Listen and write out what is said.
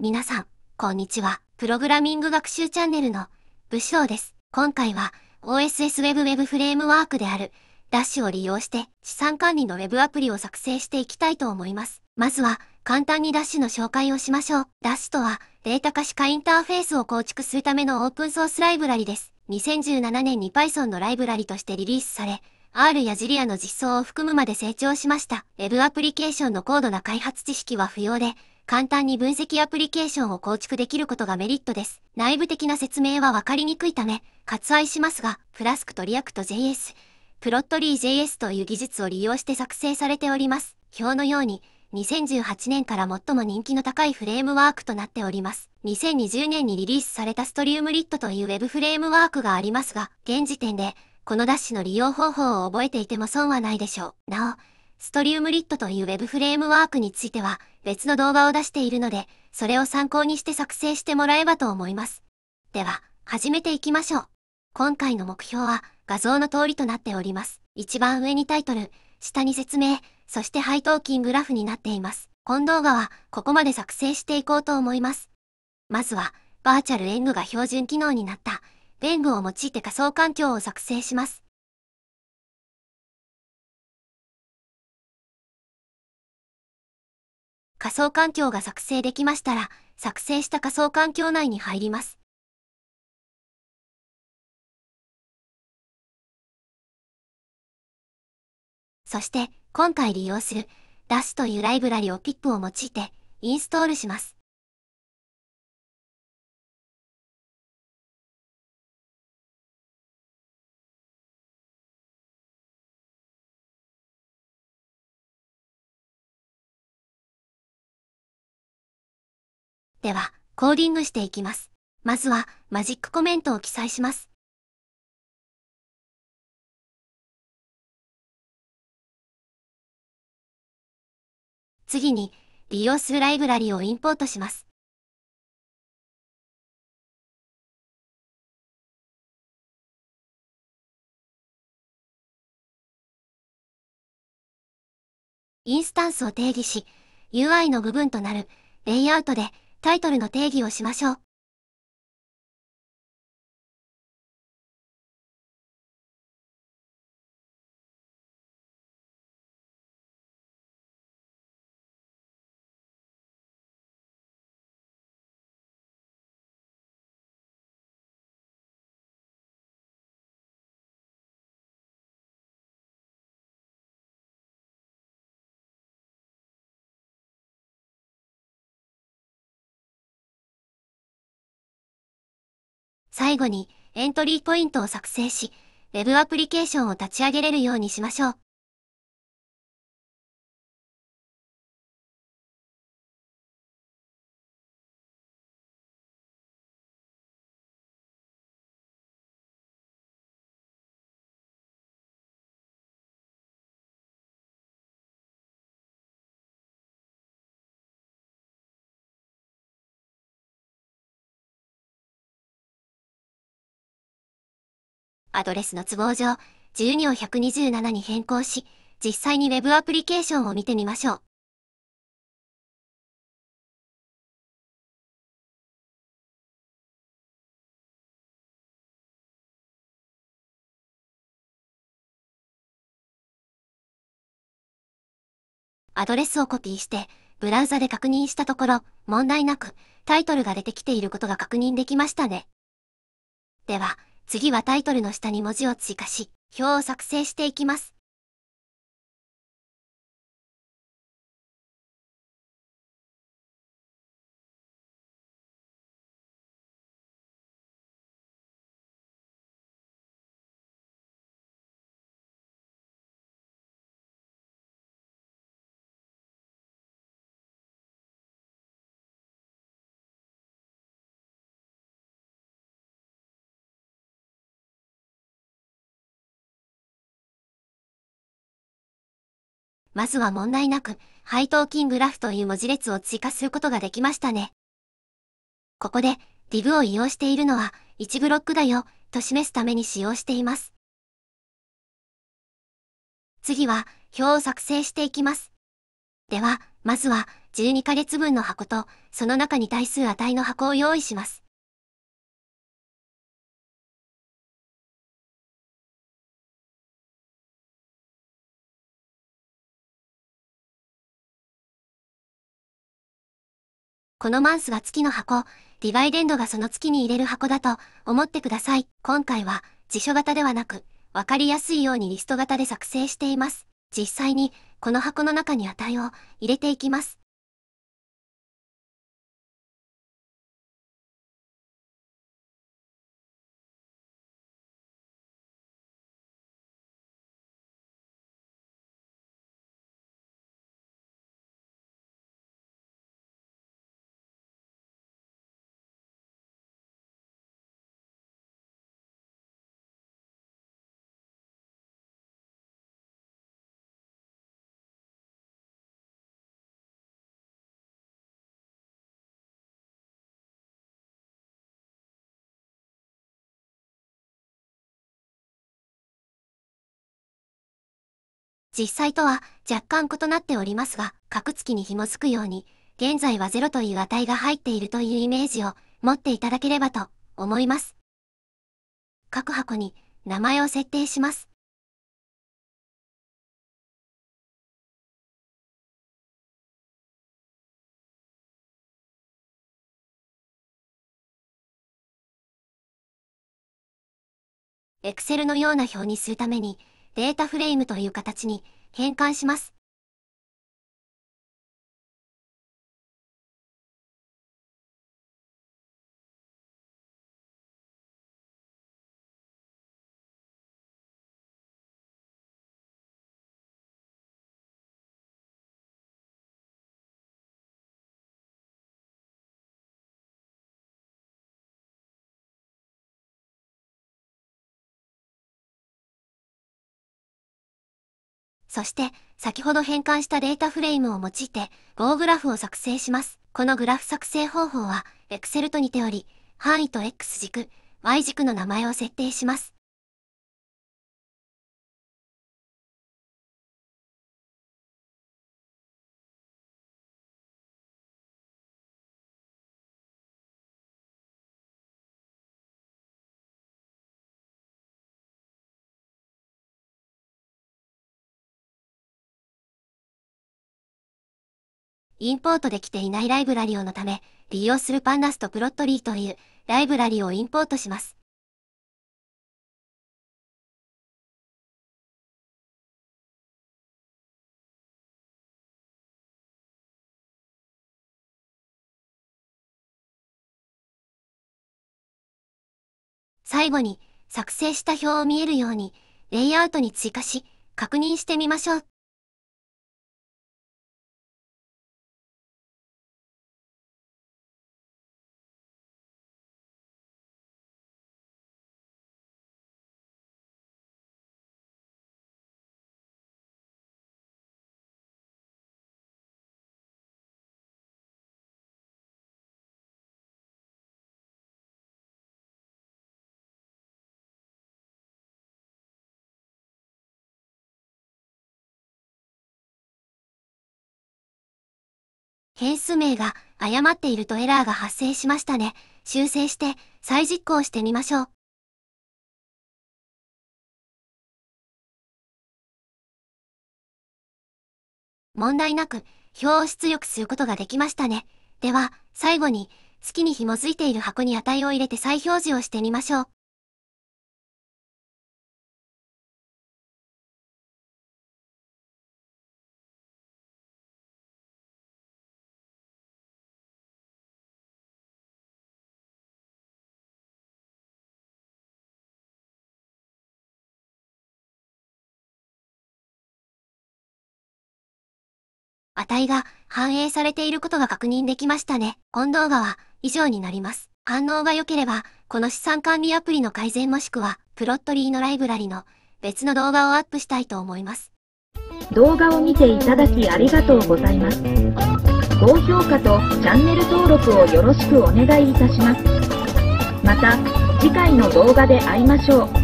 皆さん、こんにちは。プログラミング学習チャンネルの武将です。今回は OSS Web Web フレームワークである Dash を利用して資産管理の Web アプリを作成していきたいと思います。まずは簡単に Dash の紹介をしましょう。Dash とはデータ可視化インターフェースを構築するためのオープンソースライブラリです。2017年に Python のライブラリとしてリリースされ、R や Julia の実装を含むまで成長しました。Web アプリケーションの高度な開発知識は不要で、簡単に分析アプリケーションを構築できることがメリットです。内部的な説明は分かりにくいため、割愛しますが、フラスクとリアクト JS、プロットリー JS という技術を利用して作成されております。表のように、2018年から最も人気の高いフレームワークとなっております。2020年にリリースされたストリームリットという Web フレームワークがありますが、現時点で、このダッシュの利用方法を覚えていても損はないでしょう。なお、ストリウムリットという Web フレームワークについては別の動画を出しているので、それを参考にして作成してもらえばと思います。では、始めていきましょう。今回の目標は画像の通りとなっております。一番上にタイトル、下に説明、そして配当金グラフになっています。この動画はここまで作成していこうと思います。まずは、バーチャル演具が標準機能になった、弁具を用いて仮想環境を作成します。仮想環境が作成できましたら、作成した仮想環境内に入ります。そして、今回利用する Dash というライブラリを PIP を用いてインストールします。では、コーディングしていきます。まずは、マジックコメントを記載します。次に、利用するライブラリをインポートします。インスタンスを定義し、UI の部分となるレイアウトでタイトルの定義をしましょう。最後にエントリーポイントを作成し、Web アプリケーションを立ち上げれるようにしましょう。アドレスの都合上、12を127に変更し、実際に Web アプリケーションを見てみましょう。アドレスをコピーして、ブラウザで確認したところ、問題なく、タイトルが出てきていることが確認できましたね。では、次はタイトルの下に文字を追加し、表を作成していきます。まずは問題なく、配当金グラフという文字列を追加することができましたね。ここで、div を利用しているのは、1ブロックだよ、と示すために使用しています。次は、表を作成していきます。では、まずは、12ヶ月分の箱と、その中に対数値の箱を用意します。このマンスは月の箱、ディバイデンドがその月に入れる箱だと思ってください。今回は辞書型ではなく、わかりやすいようにリスト型で作成しています。実際に、この箱の中に値を入れていきます。実際とは若干異なっておりますが、格付きに紐づくように、現在は0という値が入っているというイメージを持っていただければと思います。各箱に名前を設定します。Excel のような表にするために、データフレームという形に変換します。そして、先ほど変換したデータフレームを用いて、GO グラフを作成します。このグラフ作成方法は、Excel と似ており、範囲と X 軸、Y 軸の名前を設定します。インポートできていないライブラリをのため、利用するパンダスとプロットリーというライブラリをインポートします。最後に、作成した表を見えるように、レイアウトに追加し、確認してみましょう。変数名が誤っているとエラーが発生しましたね。修正して再実行してみましょう。問題なく表を出力することができましたね。では、最後に、月に紐づいている箱に値を入れて再表示をしてみましょう。値が反映されていることが確認できましたね。本動画は以上になります。反応が良ければ、この資産管理アプリの改善もしくは、プロットリーのライブラリの別の動画をアップしたいと思います。動画を見ていただきありがとうございます。高評価とチャンネル登録をよろしくお願いいたします。また、次回の動画で会いましょう。